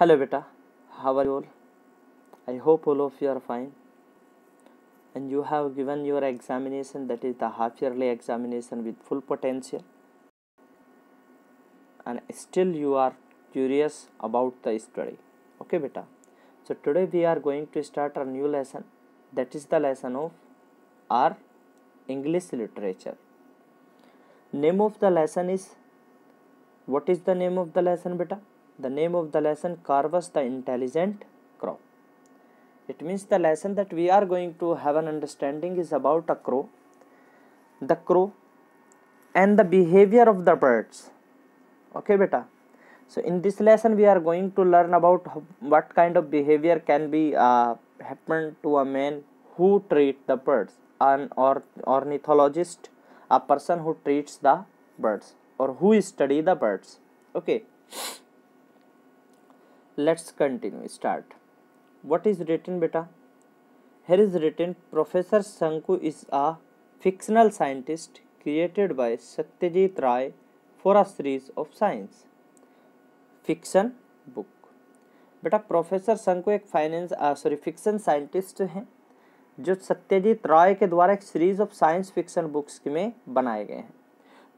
hello beta how are you all i hope all of you are fine and you have given your examination that is the half yearly examination with full potential and still you are curious about the study okay beta so today we are going to start our new lesson that is the lesson of our english literature name of the lesson is what is the name of the lesson beta the name of the lesson carves the intelligent crow it means the lesson that we are going to have an understanding is about a crow the crow and the behavior of the birds okay beta so in this lesson we are going to learn about what kind of behavior can be uh, happen to a man who treat the birds an or ornithologist a person who treats the birds or who study the birds okay let's continue start what is written बेटा here is written professor Shonku is a fictional scientist created by Satyajit Ray for a series of science fiction book बेटा professor Shonku एक finance sorry fiction scientist हैं जो सत्यजीत राय के द्वारा एक series of science fiction books में बनाए गए हैं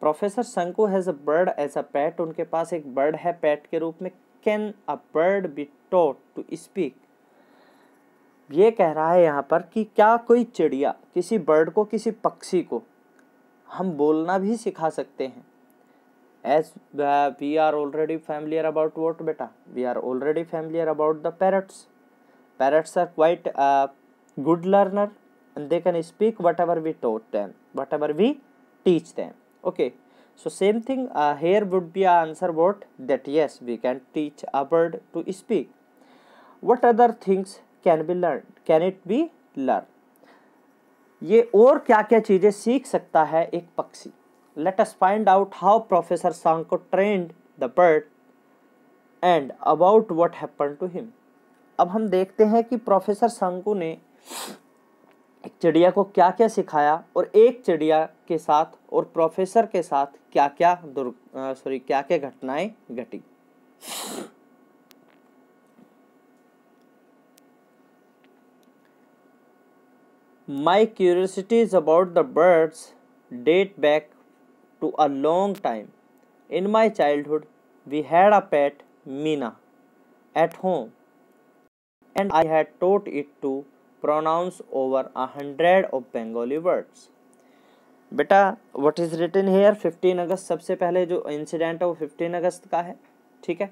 professor Shonku has a bird as a pet उनके पास एक बर्ड है पैट के रूप में can a bird be taught to speak ये कह रहा है यहाँ पर कि क्या कोई चिड़िया किसी बर्ड को किसी पक्षी को हम बोलना भी सिखा सकते हैं as we are already familiar about what बेटा we are already familiar about the parrots parrots are quite and they can speak whatever we taught then whatever we teach then okay so same thing uh, here would be our answer what that yes we can teach a bird to speak what other things can be learned can it be learned ये और क्या क्या चीज़ें सीख सकता है एक पक्षी let us find out how professor Shonku trained the bird and about what happen to him अब हम देखते हैं कि प्रोफेसर सांको ने चिड़िया को क्या क्या सिखाया और एक चिड़िया के साथ और प्रोफेसर के साथ क्या क्या दुर् सॉरी क्या क्या घटनाएं घटी my curiosities about the birds date back to a long time in my childhood we had a pet myna at home and I had taught it to pronounce over a hundred of Bengali words बेटा what is written here fifteen अगस्त सबसे पहले जो incident है वो fifteen अगस्त का है ठीक है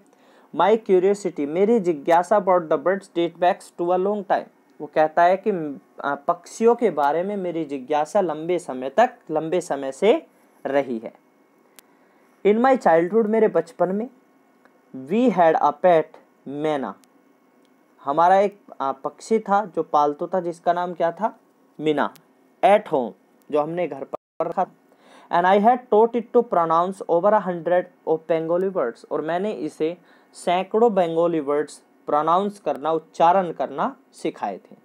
माय क्यूरियोसिटी मेरी जिज्ञासा about the birds date backs to a long time वो कहता है कि पक्षियों के बारे में मेरी जिज्ञासा लंबे समय तक लंबे समय से रही है इन माई चाइल्डहुड मेरे बचपन में वी हैड अ पेट मैना हमारा एक पक्षी था जो पालतू था जिसका नाम क्या था मीना एट होम जो हमने घर पर रखा and I had taught it to pronounce over a hundred of Bengali words और मैंने इसे सैकड़ों बेंगोली वर्ड्स प्रोनाउंस करना उच्चारण करना सिखाए थे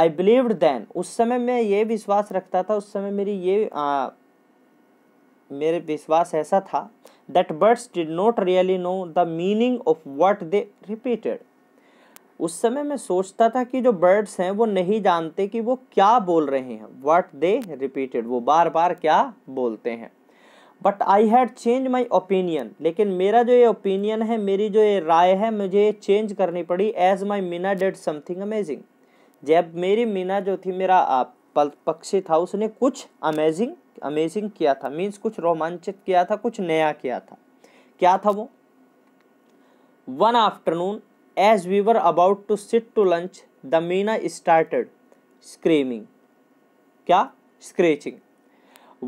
आई बिलीव देन उस समय मैं ये विश्वास रखता था उस समय मेरी ये आ, मेरे विश्वास ऐसा था that birds did not really know the meaning of what they repeated उस समय मैं सोचता था कि जो बर्ड्स हैं वो नहीं जानते कि वो क्या बोल रहे हैं वट दे रिपीटेड वो बार बार क्या बोलते हैं but I had change my opinion लेकिन मेरा जो ये ओपिनियन है मेरी जो ये राय है मुझे ये चेंज करनी पड़ी as my myna did something amazing जब मेरी मीना जो थी मेरा पल पक्षी था उसने कुछ अमेजिंग अमेजिंग किया था मीन्स कुछ रोमांचक किया था कुछ नया किया था क्या था वो one afternoon as we were about to sit to lunch the myna started screaming क्या स्क्रेचिंग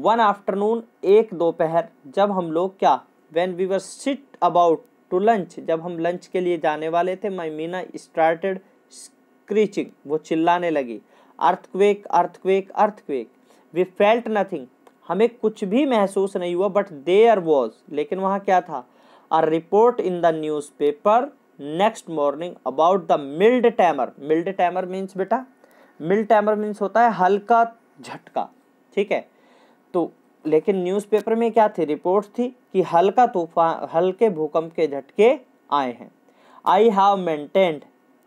वन आफ्टरनून एक दोपहर जब हम लोग क्या when we were sit about to lunch जब हम लंच के लिए जाने वाले थे माई मीना स्टार्टेड स्क्रीचिंग वो चिल्लाने लगी earthquake earthquake earthquake we felt nothing हमें कुछ भी महसूस नहीं हुआ बट देयर वॉज लेकिन वहाँ क्या था a report in the newspaper next morning about the mild tremor mild tremor means बेटा मिल्ड टैमर मीन्स होता है हल्का झटका ठीक है तो लेकिन न्यूज़पेपर में क्या थी रिपोर्ट थी कि हल्का तूफान हल्के भूकंप के झटके आए हैं I have maintained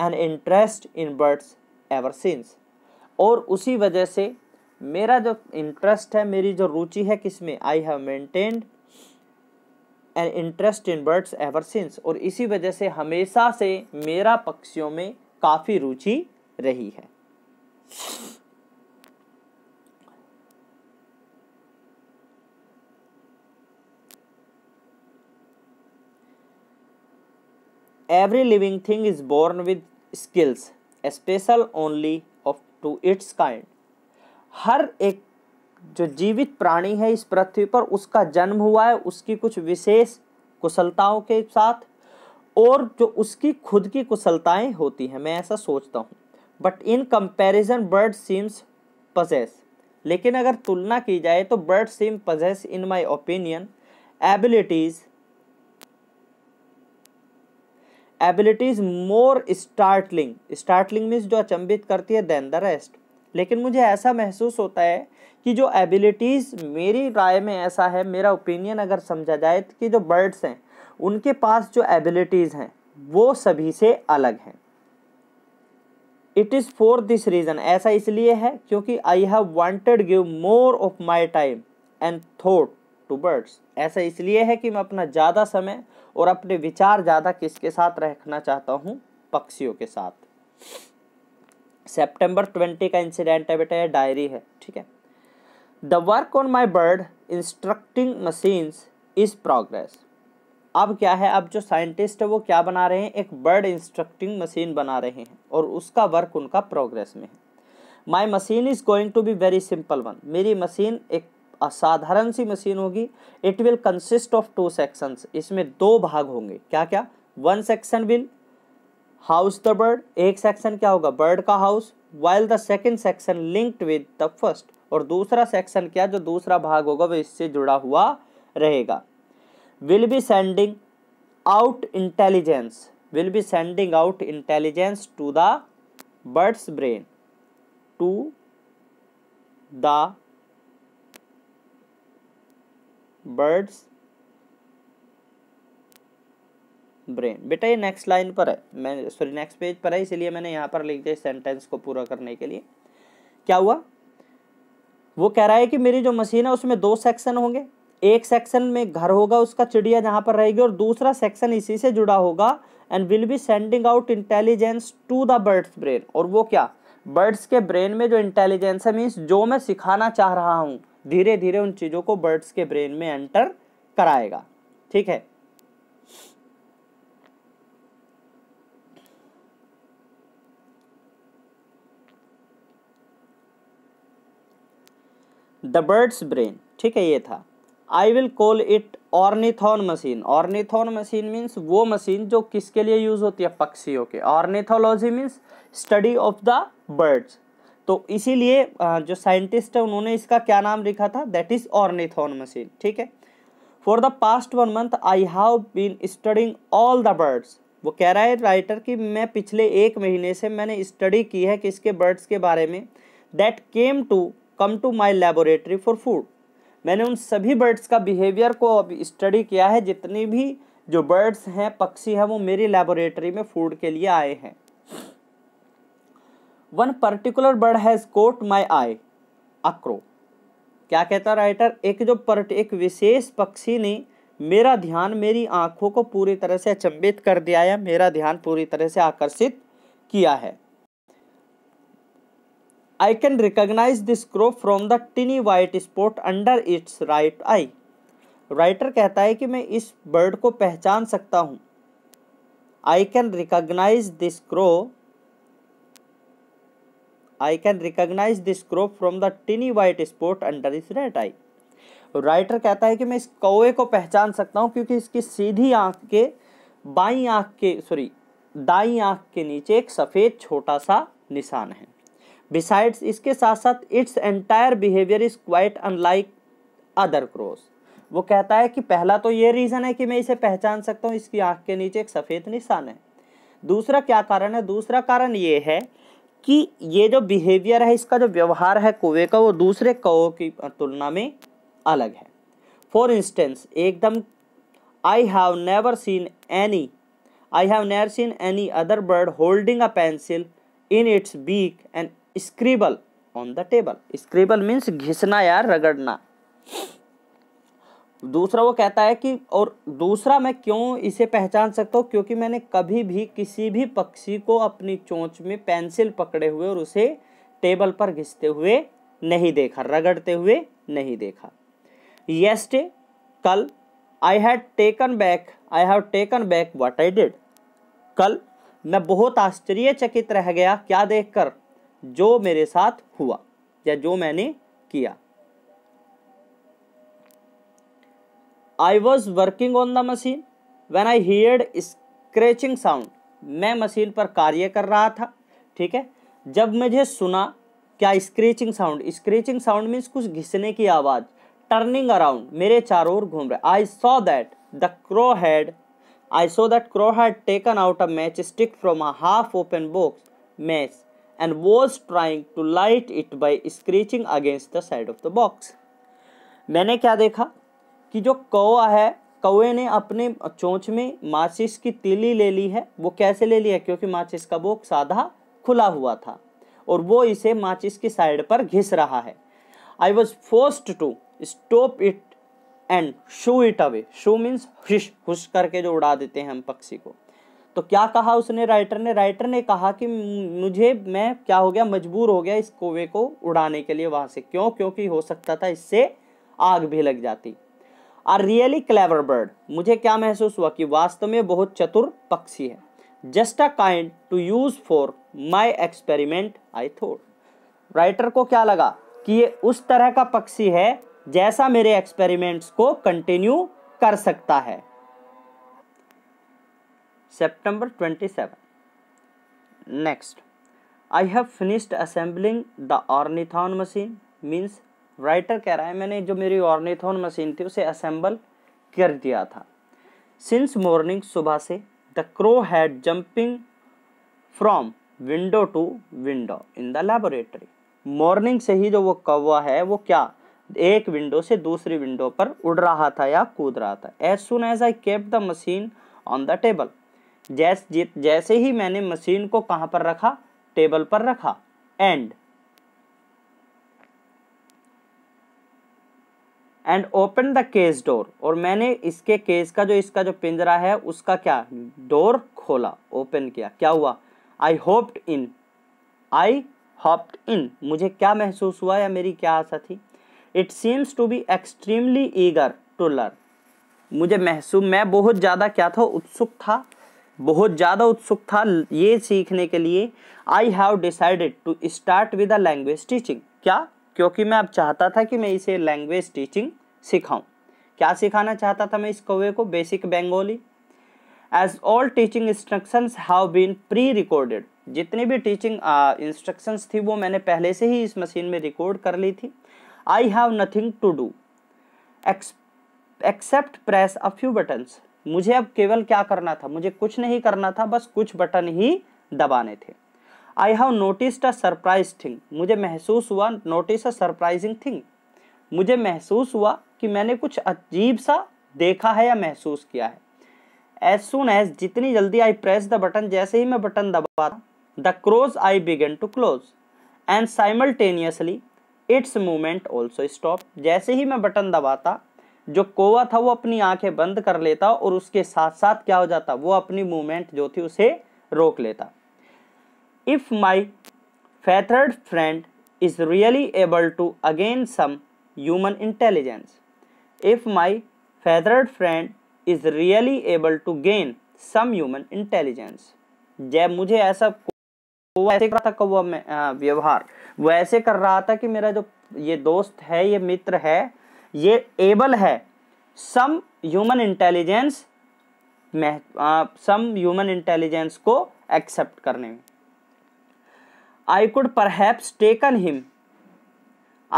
an interest in birds ever since और उसी वजह से मेरा जो इंटरेस्ट है मेरी जो रुचि है किसमें I have maintained an interest in birds ever since और इसी वजह से हमेशा से मेरा पक्षियों में काफ़ी रुचि रही है every living thing is born with skills special only of to its kind हर एक जो जीवित प्राणी है इस पृथ्वी पर उसका जन्म हुआ है उसकी कुछ विशेष कुशलताओं के साथ और जो उसकी खुद की कुशलताएं होती हैं मैं ऐसा सोचता हूँ but in comparison bird seems possess लेकिन अगर तुलना की जाए तो bird seem possess in my opinion abilities abilities more startling startling means जो अचंभित करती है देन द रेस्ट लेकिन मुझे ऐसा महसूस होता है कि जो एबिलिटीज़ मेरी राय में ऐसा है मेरा ओपिनियन अगर समझा जाए कि जो बर्ड्स हैं उनके पास जो एबिलिटीज़ हैं वो सभी से अलग हैं it is for this reason ऐसा इसलिए है क्योंकि I have wanted give more of my time and thought to birds ऐसा इसलिए है कि मैं अपना ज़्यादा समय और अपने विचार ज़्यादा किसके साथ रखना चाहता हूँ पक्षियों के साथ सेप्टेम्बर ट्वेंटी का इंसिडेंट है बेटा ये डायरी है ठीक है the work on my bird instructing machines is progress अब क्या है अब जो साइंटिस्ट है वो क्या बना रहे हैं एक बर्ड इंस्ट्रक्टिंग मशीन बना रहे हैं और उसका वर्क उनका प्रोग्रेस में है my machine is going to be very simple one मेरी मशीन एक असाधारण सी मशीन होगी it will consist of two sections इसमें दो भाग होंगे क्या क्या one section will house the bird एक सेक्शन क्या होगा बर्ड का house while the second section linked with the first और दूसरा सेक्शन क्या जो दूसरा भाग होगा वह इससे जुड़ा हुआ रहेगा will be sending out intelligence will be sending out intelligence to the bird's brain to the bird's brain बेटा ये नेक्स्ट लाइन पर है मैं सॉरी नेक्स्ट पेज पर है इसलिए मैंने यहाँ पर लिख दिया सेंटेंस को पूरा करने के लिए क्या हुआ वो कह रहा है कि मेरी जो मशीन है उसमें दो सेक्शन होंगे एक सेक्शन में घर होगा उसका चिड़िया जहाँ पर रहेगी और दूसरा सेक्शन इसी से जुड़ा होगा and will be sending out intelligence to the bird's brain और वो क्या बर्ड्स के ब्रेन में जो इंटेलिजेंस है मीन्स जो मैं सिखाना चाह रहा हूँ धीरे धीरे उन चीज़ों को बर्ड्स के ब्रेन में एंटर कराएगा ठीक है द बर्ड्स ब्रेन ठीक है ये था I will call it ornithon machine ornithon machine means वो मशीन जो किसके लिए यूज़ होती है पक्षियों के ornithology means study of the birds तो इसीलिए जो साइंटिस्ट है उन्होंने इसका क्या नाम लिखा था दैट इज ऑर्निथॉन मशीन ठीक है for the past one month I have been studying all the birds वो कह रहा है राइटर कि मैं पिछले एक महीने से मैंने स्टडी की है किसके बर्ड्स के बारे में that came to come to my laboratory for food मैंने उन सभी बर्ड्स का बिहेवियर को अब स्टडी किया है जितनी भी जो बर्ड्स हैं पक्षी हैं वो मेरी लेबोरेटरी में फूड के लिए आए हैं one particular bird has caught my eye a crow क्या कहता राइटर एक जो पर्ट एक विशेष पक्षी ने मेरा ध्यान मेरी आंखों को पूरी तरह से अचंबित कर दिया या मेरा ध्यान पूरी तरह से आकर्षित किया है I can recognise this crow from the tiny white spot under its right eye writer कहता है कि मैं इस बर्ड को पहचान सकता हूँ I can recognise this crow I can recognise this crow from the tiny white spot under its red eye writer कहता है कि मैं इस कौए को पहचान सकता हूँ क्योंकि इसकी सीधी आँख के बाई आँख के सॉरी दाई आँख के नीचे एक सफ़ेद छोटा सा निशान है बिसाइड्स इसके साथ साथ its entire behaviour is quite unlike other crows वो कहता है कि पहला तो ये रीज़न है कि मैं इसे पहचान सकता हूँ इसकी आँख के नीचे एक सफ़ेद निशान है दूसरा क्या कारण है दूसरा कारण ये है कि ये जो बिहेवियर है इसका जो व्यवहार है कुए का वो दूसरे कौ की तुलना में अलग है फॉर इंस्टेंस एकदम I have never seen any I have never seen any other bird holding a pencil in its beak and scribble on the table scribble means घिसना या रगड़ना दूसरा वो कहता है कि और दूसरा मैं क्यों इसे पहचान सकता हूँ क्योंकि मैंने कभी भी किसी भी पक्षी को अपनी चोंच में पेंसिल पकड़े हुए और उसे टेबल पर घिसते हुए नहीं देखा रगड़ते हुए नहीं देखा येस्टे कल I had taken back I have taken back what I did कल मैं बहुत आश्चर्यचकित रह गया क्या देखकर जो मेरे साथ हुआ या जो मैंने किया I was working on the machine when I hear scratching sound मैं मशीन पर कार्य कर रहा था ठीक है जब मुझे सुना क्या scratching sound scratching sound means कुछ घिसने की आवाज़ टर्निंग अराउंड मेरे चारों ओर घूम रहे I saw that the crow had I saw that crow had taken out a matchstick from a half open box match and was trying to light it by scratching against the side of the box. मैंने क्या देखा कि जो कौआ है कौए ने अपने चोंच में माचिस की तीली ले ली है वो कैसे ले ली है क्योंकि माचिस का बॉक्स साधा खुला हुआ था और वो इसे माचिस की साइड पर घिस रहा है I was forced to stop it and shoo it away shoo means hush hush करके जो उड़ा देते हैं हम पक्षी को तो क्या कहा उसने राइटर ने राइटर ने कहा कि मुझे मैं क्या हो गया मजबूर हो गया इस कोवे को उड़ाने के लिए वहाँ से क्यों क्योंकि हो सकता था इससे आग भी लग जाती आ रियली क्लेवर बर्ड मुझे क्या महसूस हुआ कि वास्तव में बहुत चतुर पक्षी है just a kind to use for my experiment I thought writer को क्या लगा कि ये उस तरह का पक्षी है जैसा मेरे एक्सपेरिमेंट्स को कंटिन्यू कर सकता है September 27. Next, I have finished assembling the ornithon machine means writer कह रहा है मैंने जो मेरी ornithon मशीन थी उसे assemble कर दिया था सिंस मॉर्निंग सुबह से the crow had jumping from window to window in the laboratory morning से ही जो वो कौवा है वो क्या एक विंडो से दूसरी विंडो पर उड़ रहा था या कूद रहा था as soon as I kept the machine on the table जैस जैसे ही मैंने मशीन को कहाँ पर रखा टेबल पर रखा and and open the case door और मैंने इसके केस का जो इसका जो पिंजरा है उसका क्या डोर खोला ओपन किया क्या हुआ आई होप्ड इन आई होप्ड इन मुझे क्या महसूस हुआ या मेरी क्या आशा थी it seems to be extremely eager to learn मुझे महसूस मैं बहुत ज़्यादा क्या था उत्सुक था बहुत ज़्यादा उत्सुक था ये सीखने के लिए I have decided to start with a language teaching क्या क्योंकि मैं अब चाहता था कि मैं इसे लैंग्वेज टीचिंग सिखाऊं क्या सिखाना चाहता था मैं इस कौवे को basic Bengali as all teaching instructions have been pre recorded जितनी भी टीचिंग इंस्ट्रक्शंस थी वो मैंने पहले से ही इस मशीन में रिकॉर्ड कर ली थी I have nothing to do except press a few buttons मुझे अब केवल क्या करना था मुझे कुछ नहीं करना था बस कुछ बटन ही दबाने थे I have notice a surprise thing मुझे महसूस हुआ नोटिस अ सरप्राइजिंग थिंग मुझे महसूस हुआ कि मैंने कुछ अजीब सा देखा है या महसूस किया है एज सुन एज जितनी जल्दी आई प्रेस द बटन जैसे ही मैं बटन दबा the crow's eye began to close and simultaneously its movement also stop जैसे ही मैं बटन दबाता जो कोवा था वो अपनी आंखें बंद कर लेता और उसके साथ साथ क्या हो जाता वो अपनी मूवमेंट जो थी उसे रोक लेता if my feathered friend is really able to again some human intelligence if my feathered friend is really able to gain some human intelligence जब मुझे ऐसा वो ऐसे कर रहा था कौवा में व्यवहार वो ऐसे कर रहा था कि मेरा जो ये दोस्त है ये मित्र है ये एबल है सम ह्यूमन इंटेलिजेंस में सम ह्यूमन इंटेलिजेंस को एक्सेप्ट करने में I could perhaps taken him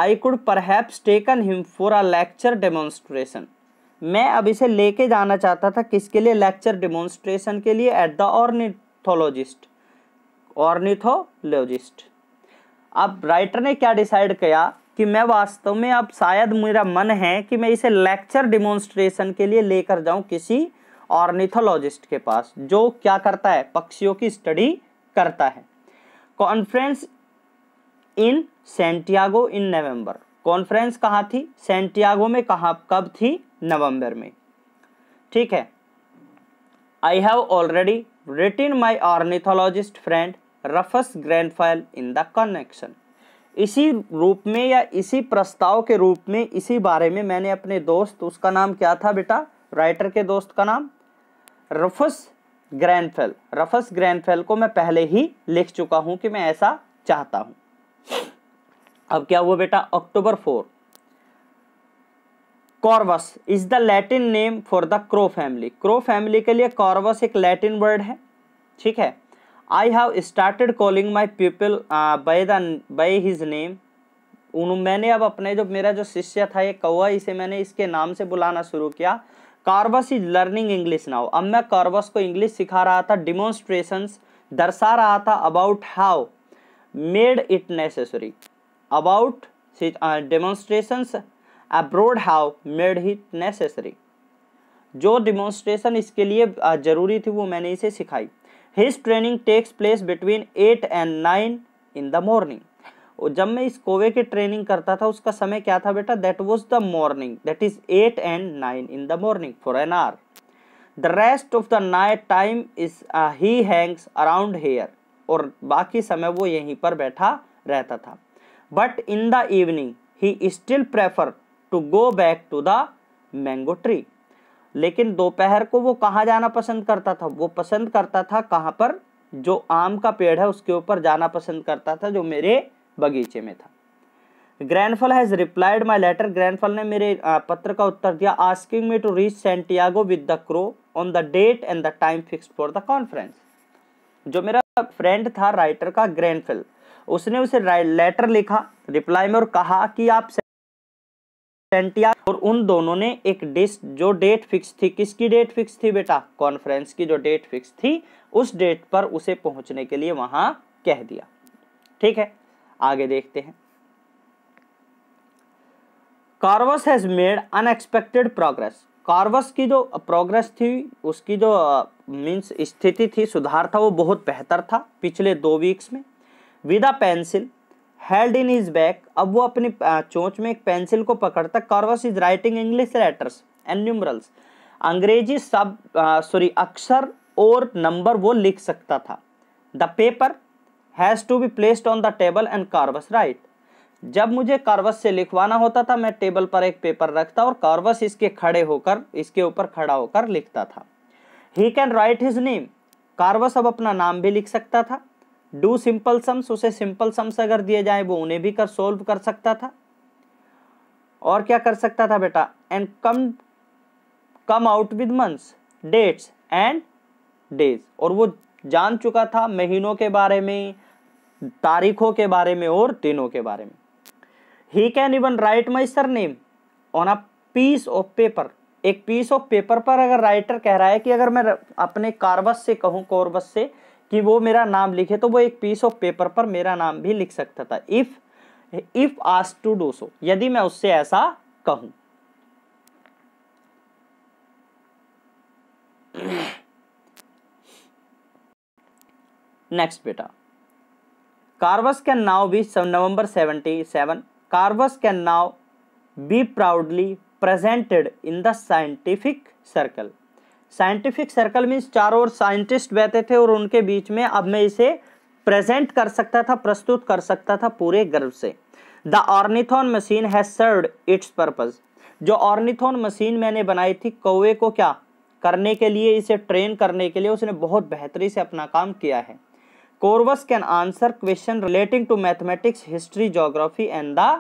I could perhaps taken him for a lecture demonstration मैं अब इसे लेके जाना चाहता था किसके लिए लेक्चर डेमोन्स्ट्रेशन के लिए एट द ऑर्निथोलॉजिस्ट ऑर्निथोलॉजिस्ट अब राइटर ने क्या डिसाइड किया कि मैं वास्तव में अब शायद मेरा मन है कि मैं इसे लेक्चर डिमोन्स्ट्रेशन के लिए लेकर जाऊं किसी ऑर्निथोलॉजिस्ट के पास जो क्या करता है पक्षियों की स्टडी करता है conference in Santiago in November conference कहाँ थी सेंटियागो में कहा कब थी नवंबर में ठीक है I have already written my ornithologist friend Rufus Grant in the connection इसी रूप में या इसी प्रस्ताव के रूप में इसी बारे में मैंने अपने दोस्त उसका नाम क्या था बेटा राइटर के दोस्त का नाम रफस ग्रैंडफेल रफस ग्रैंडफेल को मैं पहले ही लिख चुका हूँ कि मैं ऐसा चाहता हूँ अब क्या हुआ बेटा October four Corvus is the Latin name for the crow family crow family के लिए कॉर्वस एक लैटिन वर्ड है ठीक है I have started calling my people by the by his name उन मैंने अब अपने जो मेरा जो शिष्य था ये कौआ इसे मैंने इसके नाम से बुलाना शुरू किया Corvus is learning English now अब मैं कार्बस को इंग्लिश सिखा रहा था डिमोन्स्ट्रेशन दर्शा रहा था about how made it necessary about demonstration abroad how made it necessary जो डिमॉन्स्ट्रेशन इसके लिए ज़रूरी थी वो मैंने इसे सिखाई his training takes place between eight and nine in the morning और जब मैं इस कोवे की ट्रेनिंग करता था उसका समय क्या था बेटा that was the morning that is eight and nine in the morning for an hour the rest of the night time is he hangs around here और बाकी समय वो यहीं पर बैठा रहता था but in the evening he still prefer to go back to the mango tree लेकिन दोपहर को वो कहाँ जाना पसंद करता था वो पसंद करता था कहाँ पर जो आम का पेड़ है उसके ऊपर जाना पसंद करता था जो मेरे बगीचे में था Grandfell has replied my letter Grandfell ने मेरे पत्र का उत्तर दिया asking me to reach Santiago with the crow on the date and the time fix for the conference जो मेरा फ्रेंड था राइटर का ग्रैंडफिल उसने उसे लेटर लिखा रिप्लाई में और कहा कि आप सेंटिया और उन दोनों ने एक डिस जो डेट फिक्स थी किसकी डेट फिक्स थी बेटा कॉन्फ्रेंस की जो डेट फिक्स थी उस डेट पर उसे पहुंचने के लिए वहां कह दिया ठीक है आगे देखते हैं Corvus has made unexpected progress Corvus की जो प्रोग्रेस थी उसकी जो मीन्स स्थिति थी सुधार था वो बहुत बेहतर था पिछले दो वीक्स में with a pencil held in its beak अब वो अपनी चोंच में एक पेंसिल को पकड़ता Corvus is writing English letters and numerals अंग्रेजी सब सॉरी अक्षर और नंबर वो लिख सकता था the paper has to be placed on the table and Corvus write जब मुझे कार्वस से लिखवाना होता था मैं टेबल पर एक पेपर रखता और कार्वस इसके खड़े होकर इसके ऊपर खड़ा होकर लिखता था he can write his name Corvus अब अपना नाम भी लिख सकता था डू सिंपल सम्स उसे सिंपल सम्स अगर दिए जाए वो उन्हें भी कर सोल्व कर सकता था और क्या कर सकता था बेटा and come come out with months dates and days और वो जान चुका था महीनों के बारे में तारीखों के बारे में और दिनों के बारे में he can even write my surname on a piece of paper एक पीस ऑफ पेपर पर अगर राइटर कह रहा है कि अगर मैं अपने कार्बस से कहूँ कॉर्बस से कि वो मेरा नाम लिखे तो वो एक पीस ऑफ पेपर पर मेरा नाम भी लिख सकता था इफ इफ आस टू डू सो यदि मैं उससे ऐसा कहूं नेक्स्ट बेटा Corvus can now be November seventy seven Corvus can now be proudly presented in the scientific circle scientific circle means चारों ओर साइंटिस्ट बहते थे और उनके बीच में अब मैं इसे प्रेजेंट कर सकता था प्रस्तुत कर सकता था पूरे गर्व से the ornithon machine has serve its purpose जो ऑर्निथोन मशीन मैंने बनाई थी कौवे को क्या करने के लिए इसे ट्रेन करने के लिए उसने बहुत बेहतरी से अपना काम किया है Corvus can answer question relating to mathematics history geography and the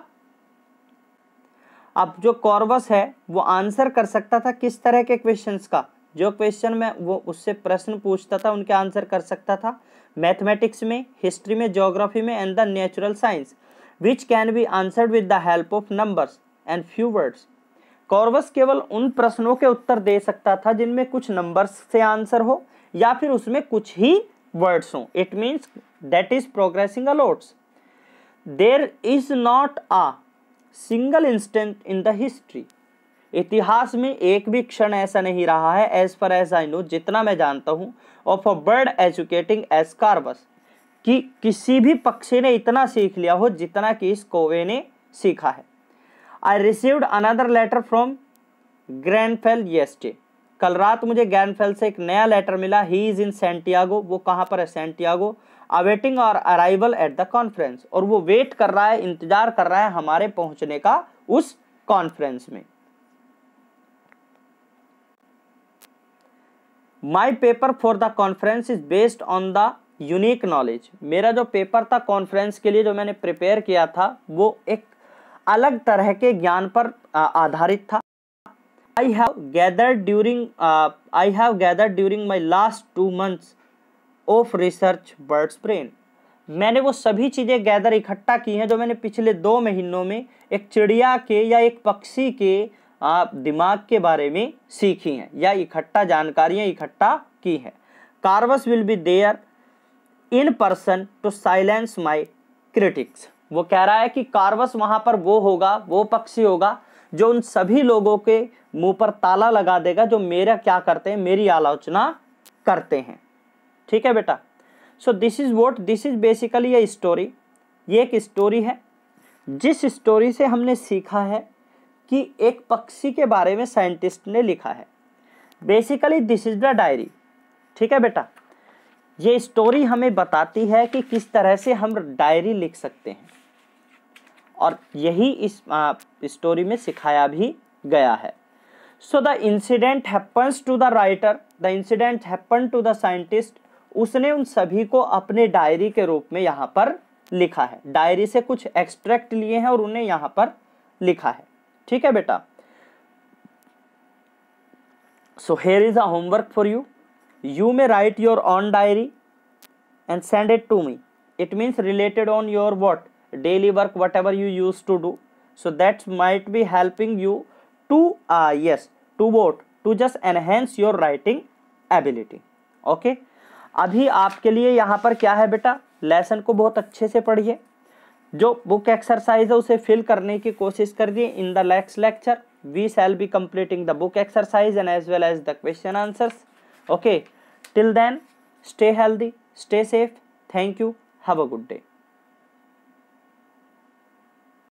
अब जो कॉर्वस है वो आंसर कर सकता था किस तरह के क्वेश्चंस का जो क्वेश्चन में वो उससे प्रश्न पूछता था उनके आंसर कर सकता था मैथमेटिक्स में हिस्ट्री में जोग्राफी में and the natural science which can be answered with the help of numbers and few words Corvus केवल उन प्रश्नों के उत्तर दे सकता था जिनमें कुछ नंबर्स से आंसर हो या फिर उसमें कुछ ही वर्ड्स हों it means that is progressing a lots there is not a single instant in the history इतिहास में एक भी क्षण ऐसा नहीं रहा है as per as I know जितना मैं जानता हूँ of a bird educating as Corvus कि किसी भी पक्षी ने इतना सीख लिया हो जितना कि इस कोवे ने सीखा है I received another letter from Grandfell yesterday कल रात मुझे ग्रैंडफेल से एक नया लेटर मिला ही इज़ इन सेंटियागो वो कहाँ पर है Santiago awaiting our arrival at the conference और वो वेट कर रहा है इंतजार कर रहा है हमारे पहुँचने का उस कॉन्फ्रेंस में my paper for the conference is based on the unique knowledge मेरा जो पेपर था कॉन्फ्रेंस के लिए जो मैंने प्रिपेयर किया था वो एक अलग तरह के ज्ञान पर आधारित था I have gather during I have gather during my last two months of research birds brain मैंने वो सभी चीज़ें गैदर इकट्ठा की हैं जो मैंने पिछले दो महीनों में एक चिड़िया के या एक पक्षी के आप दिमाग के बारे में सीखी हैं या इकट्ठा जानकारियां इकट्ठा की हैं Corvus will be there in person to silence my critics वो कह रहा है कि कार्वस वहाँ पर वो होगा वो पक्षी होगा जो उन सभी लोगों के मुंह पर ताला लगा देगा जो मेरा क्या करते हैं मेरी आलोचना करते हैं ठीक है बेटा so this is what this is basically ये स्टोरी ये एक स्टोरी है जिस स्टोरी से हमने सीखा है कि एक पक्षी के बारे में साइंटिस्ट ने लिखा है basically this is the diary ठीक है बेटा ये स्टोरी हमें बताती है कि किस तरह से हम डायरी लिख सकते हैं और यही इस स्टोरी में सिखाया भी गया है so the incident happens to the writer the incident happen to the scientist उसने उन सभी को अपने डायरी के रूप में यहाँ पर लिखा है डायरी से कुछ एक्सट्रैक्ट लिए हैं और उन्हें यहाँ पर लिखा है ठीक है बेटा so here is a homework for you you may write your on diary and send it to me it means related on your what daily work whatever you use to do so that's might be helping you to yes to vote to just enhance your writing ability okay अभी आपके लिए यहाँ पर क्या है बेटा lesson को बहुत अच्छे से पढ़िए जो बुक एक्सरसाइज है उसे फिल करने की कोशिश कर दिए in the next lecture we shall be completing the book exercise and as well as the question answers okay till then stay healthy stay safe thank you have a good day